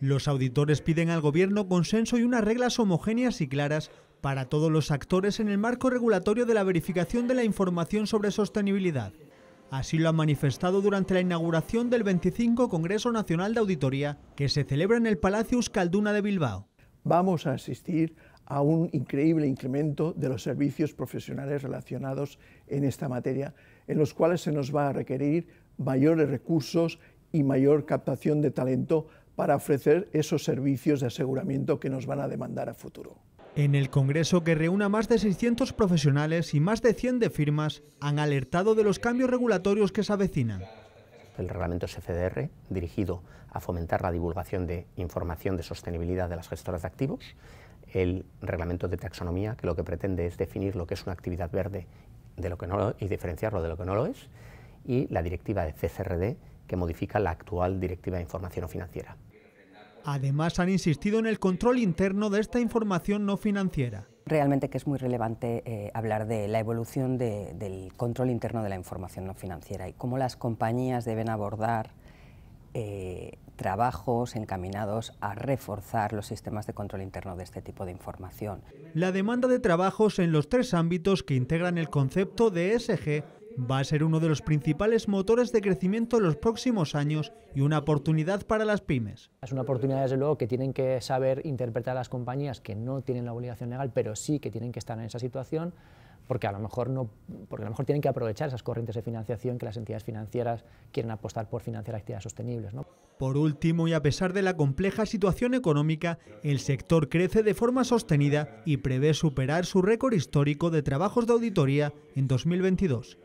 Los auditores piden al Gobierno consenso y unas reglas homogéneas y claras para todos los actores en el marco regulatorio de la verificación de la información sobre sostenibilidad. Así lo ha manifestado durante la inauguración del 25 Congreso Nacional de Auditoría, que se celebra en el Palacio Euskalduna de Bilbao. Vamos a asistir a un increíble incremento de los servicios profesionales relacionados en esta materia, en los cuales se nos va a requerir mayores recursos y mayor captación de talento para ofrecer esos servicios de aseguramiento que nos van a demandar a futuro. En el Congreso, que reúna más de 600 profesionales y más de 100 de firmas, han alertado de los cambios regulatorios que se avecinan. El reglamento SFDR, dirigido a fomentar la divulgación de información de sostenibilidad de las gestoras de activos, el reglamento de taxonomía, que lo que pretende es definir lo que es una actividad verde de lo que no y diferenciarlo de lo que no lo es, y la directiva de CCRD, que modifica la actual directiva de información financiera. Además, han insistido en el control interno de esta información no financiera. Realmente que es muy relevante eh, hablar de la evolución del control interno de la información no financiera y cómo las compañías deben abordar eh, trabajos encaminados a reforzar los sistemas de control interno de este tipo de información. La demanda de trabajos en los tres ámbitos que integran el concepto de ESG va a ser uno de los principales motores de crecimiento en los próximos años y una oportunidad para las pymes. Es una oportunidad, desde luego, que tienen que saber interpretar las compañías que no tienen la obligación legal, pero sí que tienen que estar en esa situación porque a lo mejor no lo mejor tienen que aprovechar esas corrientes de financiación que las entidades financieras quieren apostar por financiar actividades sostenibles. Por último, y a pesar de la compleja situación económica, el sector crece de forma sostenida y prevé superar su récord histórico de trabajos de auditoría en 2022.